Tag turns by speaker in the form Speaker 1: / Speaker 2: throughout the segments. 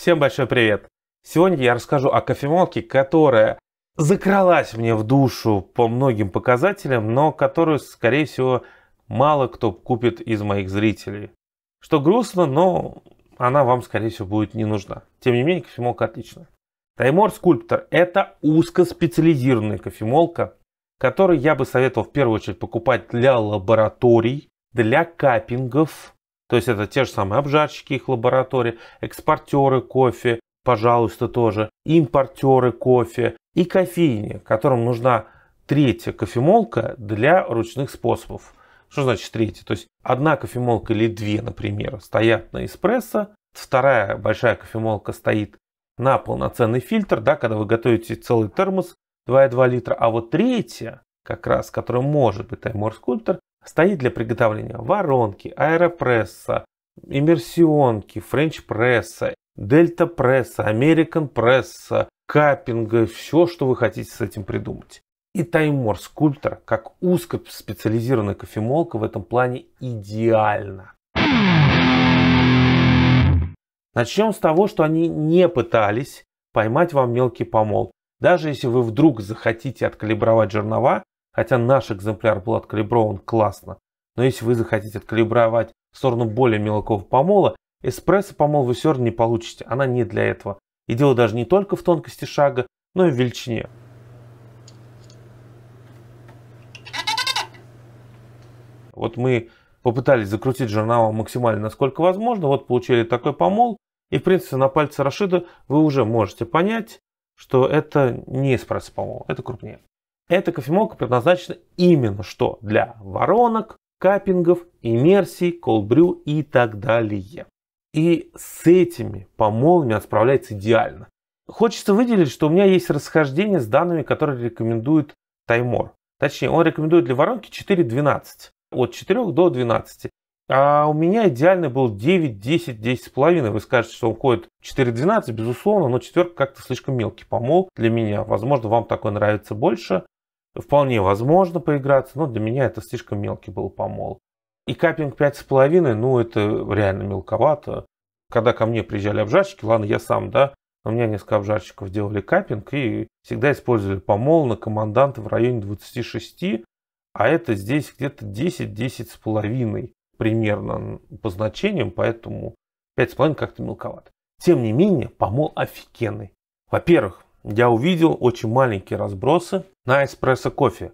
Speaker 1: Всем большой привет! Сегодня я расскажу о кофемолке, которая закралась мне в душу по многим показателям, но которую, скорее всего, мало кто купит из моих зрителей. Что грустно, но она вам, скорее всего, будет не нужна. Тем не менее, кофемолка отличная. Таймор Скульптор – это узкоспециализированная кофемолка, которую я бы советовал в первую очередь покупать для лабораторий, для капингов, то есть это те же самые обжарщики их лаборатории, экспортеры кофе, пожалуйста, тоже, импортеры кофе и кофейни, которым нужна третья кофемолка для ручных способов. Что значит третья? То есть одна кофемолка или две, например, стоят на эспрессо, вторая большая кофемолка стоит на полноценный фильтр, да, когда вы готовите целый термос 2,2 литра, а вот третья, как раз, которая может быть таймор скульптор, Стоит для приготовления воронки, аэропресса, иммерсионки, френч-пресса, дельта-пресса, американ-пресса, каппинга, все, что вы хотите с этим придумать. И Таймор Скульптор, как узко специализированная кофемолка, в этом плане идеально. Начнем с того, что они не пытались поймать вам мелкий помол. Даже если вы вдруг захотите откалибровать жернова, Хотя наш экземпляр был откалиброван классно. Но если вы захотите откалибровать в сторону более мелкого помола, эспрессо помол вы все равно не получите, она не для этого. И дело даже не только в тонкости шага, но и в величине. Вот мы попытались закрутить журнал максимально насколько возможно, вот получили такой помол, и в принципе на пальце Рашида вы уже можете понять, что это не эспрессо помол, это крупнее. Эта кофемолка предназначена именно что для воронок, капингов, иммерсий, колбрю и так далее. И с этими помолами она справляется идеально. Хочется выделить, что у меня есть расхождение с данными, которые рекомендует Таймор. Точнее, он рекомендует для воронки 4.12, от 4 до 12. А у меня идеальный был 9, 10, 10 с половиной. Вы скажете, что он уходит 4.12, безусловно, но четверка как-то слишком мелкий помол для меня. Возможно, вам такой нравится больше. Вполне возможно поиграться, но для меня это слишком мелкий был помол. И капинг 5,5, ну это реально мелковато. Когда ко мне приезжали обжарщики, ладно, я сам, да, у меня несколько обжарщиков делали капинг и всегда использовали помол на команданта в районе 26, а это здесь где-то 10-10 с половиной примерно по значениям, поэтому 5,5 как-то мелковато. Тем не менее, помол офигенный. Во-первых, я увидел очень маленькие разбросы, на эспрессо кофе.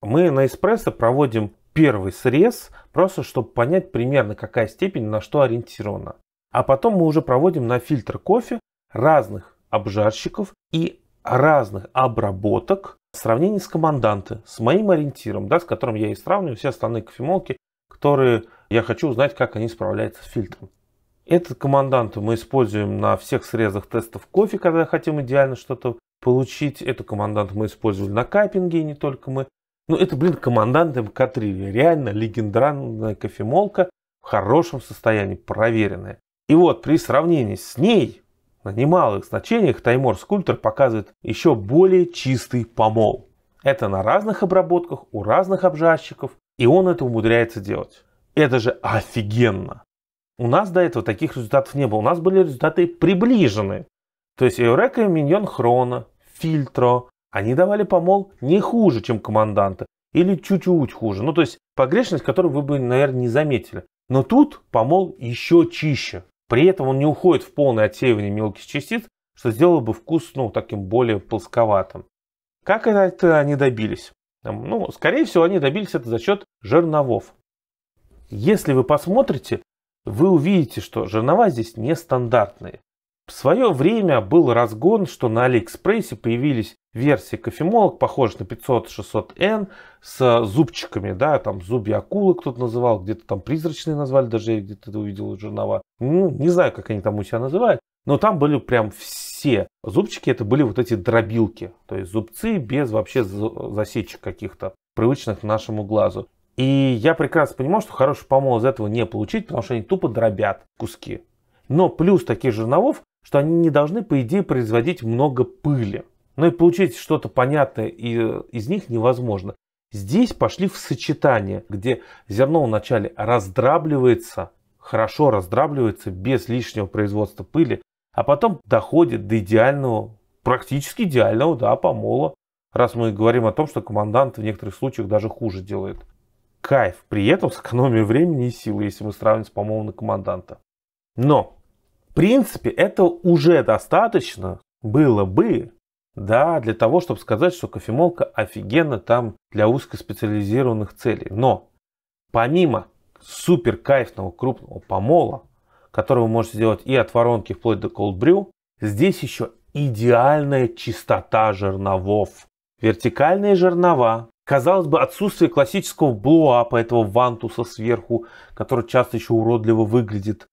Speaker 1: Мы на эспрессо проводим первый срез, просто чтобы понять примерно какая степень на что ориентирована. А потом мы уже проводим на фильтр кофе разных обжарщиков и разных обработок в сравнении с команданты, с моим ориентиром, да, с которым я и сравниваю все остальные кофемолки, которые я хочу узнать, как они справляются с фильтром. Этот команданты мы используем на всех срезах тестов кофе, когда хотим идеально что-то получить. Эту команданту мы использовали на капинге, не только мы. Ну, это, блин, командант МК-3. Реально легендарная кофемолка в хорошем состоянии, проверенная. И вот при сравнении с ней на немалых значениях Таймор Скульптор показывает еще более чистый помол. Это на разных обработках, у разных обжарщиков, и он это умудряется делать. Это же офигенно! У нас до этого таких результатов не было. У нас были результаты приближены. То есть Эурека и Миньон Хрона, Фильтро, они давали помол не хуже, чем команданты, или чуть-чуть хуже. Ну, то есть погрешность, которую вы бы, наверное, не заметили. Но тут помол еще чище. При этом он не уходит в полное отсеивание мелких частиц, что сделало бы вкус, ну, таким более плосковатым. Как это они добились? Ну, скорее всего, они добились это за счет жерновов. Если вы посмотрите, вы увидите, что жернова здесь нестандартные. В свое время был разгон, что на Алиэкспрессе появились версии кофемолок, похожих на 500-600N, с зубчиками, да, там зубья акулы кто-то называл, где-то там призрачные назвали, даже я где-то увидел жернова. Ну, не знаю, как они там у себя называют, но там были прям все зубчики, это были вот эти дробилки, то есть зубцы без вообще засечек каких-то, привычных нашему глазу. И я прекрасно понимал, что хороший помол из этого не получить, потому что они тупо дробят куски. Но плюс таких жерновов что они не должны, по идее, производить много пыли. Но ну и получить что-то понятное и э, из них невозможно. Здесь пошли в сочетание, где зерно вначале раздрабливается, хорошо раздрабливается, без лишнего производства пыли, а потом доходит до идеального, практически идеального, да, помола. Раз мы говорим о том, что командант в некоторых случаях даже хуже делает. Кайф. При этом сэкономия времени и силы, если мы сравним с помолом на команданта. Но принципе, это уже достаточно было бы, да, для того, чтобы сказать, что кофемолка офигенно там для узкоспециализированных целей. Но помимо супер кайфного крупного помола, который вы можете сделать и от воронки вплоть до cold brew, здесь еще идеальная чистота жерновов. Вертикальные жернова, казалось бы, отсутствие классического блуапа этого вантуса сверху, который часто еще уродливо выглядит,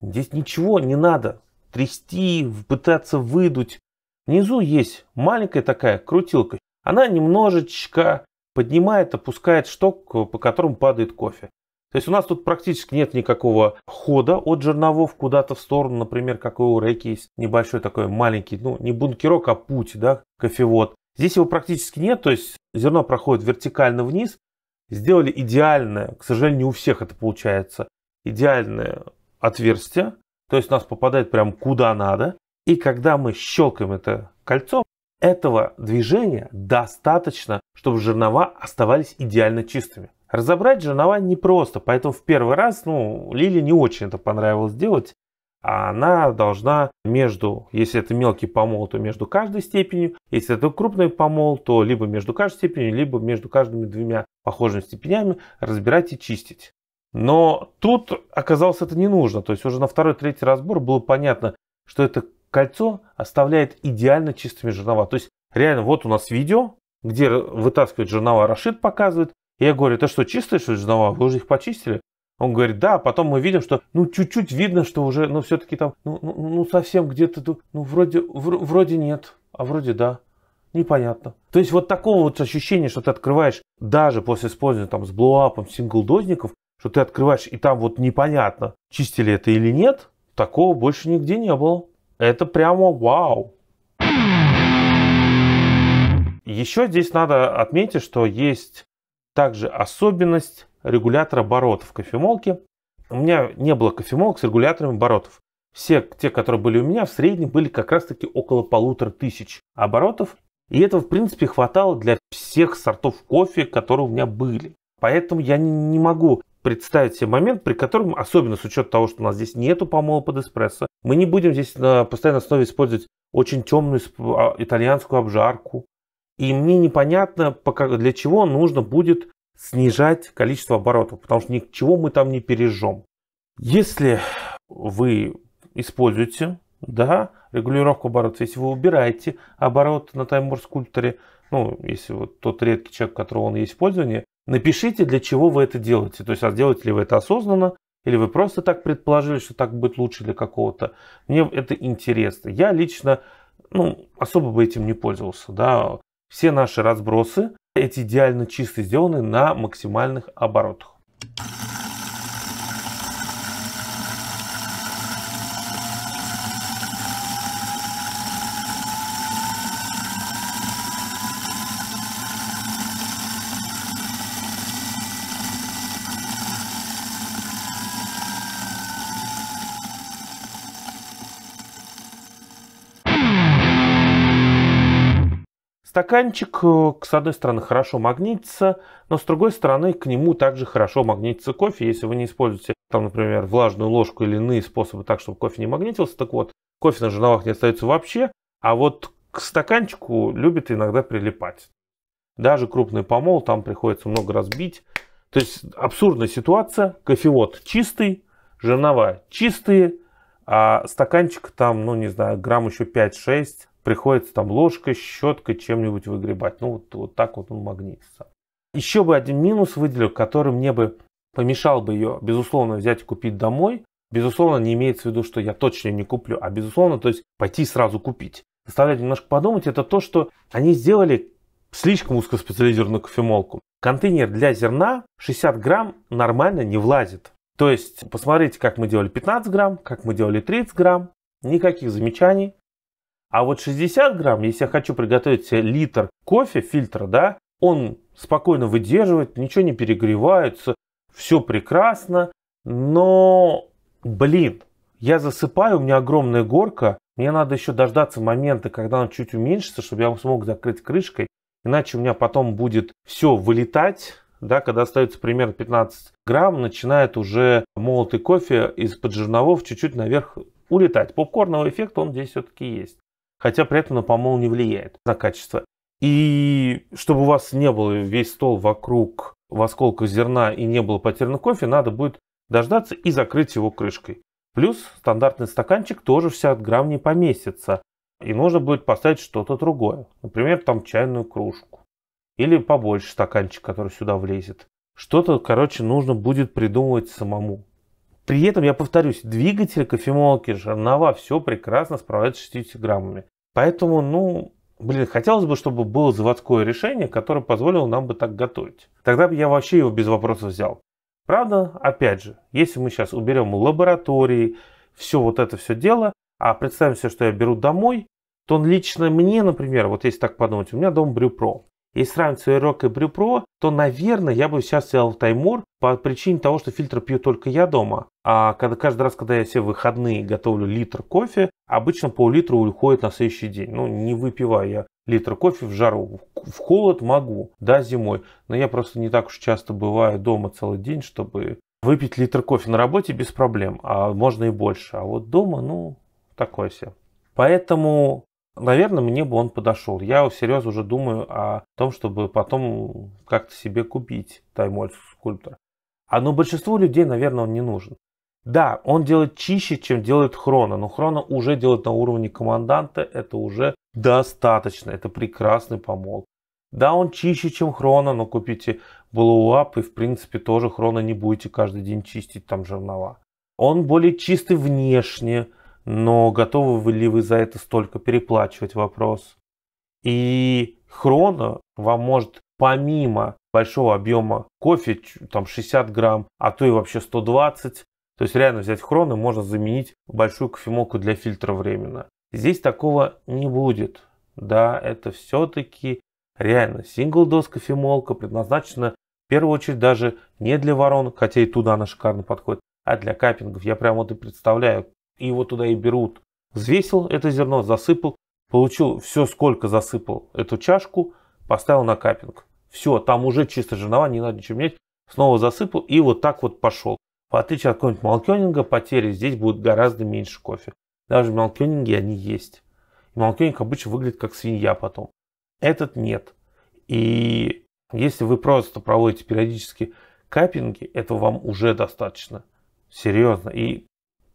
Speaker 1: Здесь ничего не надо трясти, пытаться выдуть. Внизу есть маленькая такая крутилка. Она немножечко поднимает, опускает шток, по которому падает кофе. То есть у нас тут практически нет никакого хода от жерновов куда-то в сторону, например, как у Рейки есть небольшой такой маленький, ну не бункерок, а путь, да, кофевод. Здесь его практически нет, то есть зерно проходит вертикально вниз. Сделали идеальное, к сожалению, не у всех это получается, идеальное отверстие, то есть у нас попадает прям куда надо. И когда мы щелкаем это кольцо, этого движения достаточно, чтобы жернова оставались идеально чистыми. Разобрать жернова непросто, поэтому в первый раз ну, Лили не очень это понравилось делать. А она должна между, если это мелкий помол, то между каждой степенью, если это крупный помол, то либо между каждой степенью, либо между каждыми двумя похожими степенями разбирать и чистить. Но тут оказалось это не нужно. То есть уже на второй-третий разбор было понятно, что это кольцо оставляет идеально чистыми жернова. То есть реально вот у нас видео, где вытаскивает жернова, Рашид показывает. Я говорю, это что, чистые что ли, жернова? Вы уже их почистили? Он говорит, да, а потом мы видим, что ну чуть-чуть видно, что уже, ну все-таки там, ну, ну, ну совсем где-то, ну вроде, в, вроде нет, а вроде да. Непонятно. То есть вот такого вот ощущения, что ты открываешь даже после использования там с блуапом сингл-дозников, что ты открываешь, и там вот непонятно, чистили это или нет, такого больше нигде не было. Это прямо вау. Еще здесь надо отметить, что есть также особенность регулятора оборотов кофемолки. У меня не было кофемолок с регуляторами оборотов. Все те, которые были у меня, в среднем были как раз-таки около полутора тысяч оборотов. И этого, в принципе, хватало для всех сортов кофе, которые у меня были. Поэтому я не могу представить себе момент, при котором, особенно с учетом того, что у нас здесь нету помола под эспрессо, мы не будем здесь на постоянной основе использовать очень темную а, итальянскую обжарку. И мне непонятно, пока, для чего нужно будет снижать количество оборотов, потому что ничего мы там не пережжем. Если вы используете да, регулировку оборотов, если вы убираете оборот на таймбург скульпторе, ну, если вот тот редкий человек, у которого он есть в пользовании, Напишите, для чего вы это делаете. То есть, а делаете ли вы это осознанно, или вы просто так предположили, что так будет лучше для какого-то. Мне это интересно. Я лично ну, особо бы этим не пользовался. Да. Все наши разбросы, эти идеально чисто сделаны на максимальных оборотах. Стаканчик, э, с одной стороны, хорошо магнитится, но с другой стороны, к нему также хорошо магнитится кофе. Если вы не используете, там, например, влажную ложку или иные способы так, чтобы кофе не магнитился, так вот, кофе на жерновах не остается вообще, а вот к стаканчику любит иногда прилипать. Даже крупный помол там приходится много раз бить. То есть абсурдная ситуация. Кофевод чистый, жернова чистые, а стаканчик там, ну не знаю, грамм еще 5-6, приходится там ложкой, щеткой чем-нибудь выгребать. Ну вот, вот так вот он магнитится. Еще бы один минус выделил, который мне бы помешал бы ее, безусловно, взять и купить домой. Безусловно, не имеется в виду, что я точно не куплю, а безусловно, то есть пойти сразу купить. Заставлять немножко подумать, это то, что они сделали слишком узкоспециализированную кофемолку. Контейнер для зерна 60 грамм нормально не влазит. То есть, посмотрите, как мы делали 15 грамм, как мы делали 30 грамм. Никаких замечаний. А вот 60 грамм, если я хочу приготовить литр кофе, фильтра, да, он спокойно выдерживает, ничего не перегревается, все прекрасно, но, блин, я засыпаю, у меня огромная горка, мне надо еще дождаться момента, когда он чуть уменьшится, чтобы я смог закрыть крышкой, иначе у меня потом будет все вылетать, да, когда остается примерно 15 грамм, начинает уже молотый кофе из-под жерновов чуть-чуть наверх улетать. Попкорновый эффекта он здесь все-таки есть хотя при этом на помол не влияет на качество. И чтобы у вас не было весь стол вокруг в осколках зерна и не было потеряно кофе, надо будет дождаться и закрыть его крышкой. Плюс стандартный стаканчик тоже 60 грамм не поместится, и нужно будет поставить что-то другое, например, там чайную кружку или побольше стаканчик, который сюда влезет. Что-то, короче, нужно будет придумывать самому. При этом, я повторюсь, двигатель кофемолки, жернова, все прекрасно справляется с 60 граммами. Поэтому, ну, блин, хотелось бы, чтобы было заводское решение, которое позволило нам бы так готовить. Тогда бы я вообще его без вопросов взял. Правда, опять же, если мы сейчас уберем лаборатории, все вот это все дело, а представим себе, что я беру домой, то он лично мне, например, вот если так подумать, у меня дом Брюпро. Если сравнивать свои Рок и брюпро, то, наверное, я бы сейчас сделал Таймур по причине того, что фильтр пью только я дома. А когда, каждый раз, когда я все выходные готовлю литр кофе, обычно пол-литра уходит на следующий день. Ну, не выпиваю я литр кофе в жару. В холод могу, да, зимой. Но я просто не так уж часто бываю дома целый день, чтобы выпить литр кофе на работе без проблем. А можно и больше. А вот дома, ну, такое себе. Поэтому Наверное, мне бы он подошел. Я всерьез уже думаю о том, чтобы потом как-то себе купить таймольф скульптор. А но ну, большинству людей, наверное, он не нужен. Да, он делает чище, чем делает Хрона, но Хрона уже делает на уровне команданта, это уже достаточно, это прекрасный помол. Да, он чище, чем Хрона, но купите блоуап и, в принципе, тоже Хрона не будете каждый день чистить там жернова. Он более чистый внешне, но готовы ли вы за это столько переплачивать вопрос. И хрона вам может помимо большого объема кофе, там 60 грамм, а то и вообще 120, то есть реально взять хроны можно заменить большую кофемолку для фильтра временно. Здесь такого не будет. Да, это все-таки реально сингл-доз кофемолка предназначена в первую очередь даже не для ворон, хотя и туда она шикарно подходит, а для капингов. Я прямо вот и представляю, и его туда и берут. Взвесил это зерно, засыпал, получил все, сколько засыпал эту чашку, поставил на капинг. Все, там уже чисто жернова, не надо ничего менять. Снова засыпал и вот так вот пошел. В отличие от какого-нибудь малкёнинга, потери здесь будут гораздо меньше кофе. Даже малкёнинги они есть. И обычно выглядит как свинья потом. Этот нет. И если вы просто проводите периодически капинги, этого вам уже достаточно. Серьезно. И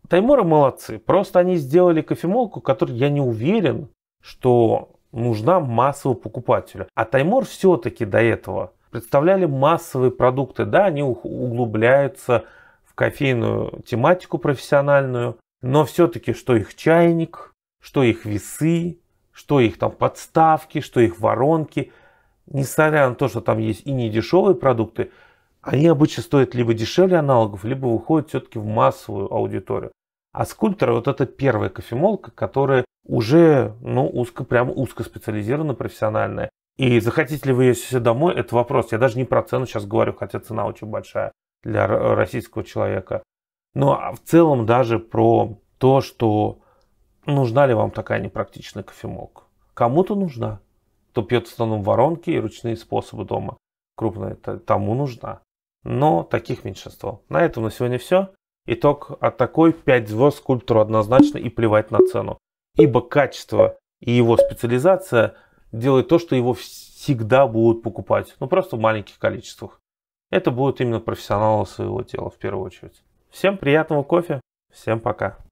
Speaker 1: Тайморы молодцы, просто они сделали кофемолку, которой я не уверен, что нужна массовому покупателю. А Таймор все-таки до этого представляли массовые продукты. Да, они углубляются в кофейную тематику профессиональную, но все-таки что их чайник, что их весы, что их там подставки, что их воронки, несмотря на то, что там есть и недешевые продукты, они обычно стоят либо дешевле аналогов, либо выходят все-таки в массовую аудиторию. А скульптора вот это первая кофемолка, которая уже, ну, узко, прям узко специализирована, профессиональная. И захотите ли вы ее себе домой, это вопрос. Я даже не про цену сейчас говорю, хотя цена очень большая для российского человека. Но ну, а в целом даже про то, что нужна ли вам такая непрактичная кофемолка. Кому-то нужна. Кто пьет в основном воронки и ручные способы дома крупные, тому нужна но таких меньшинство. На этом на сегодня все. Итог от такой 5 звезд скульптуру однозначно и плевать на цену. Ибо качество и его специализация делают то, что его всегда будут покупать, но ну, просто в маленьких количествах. Это будут именно профессионалы своего дела в первую очередь. Всем приятного кофе, всем пока.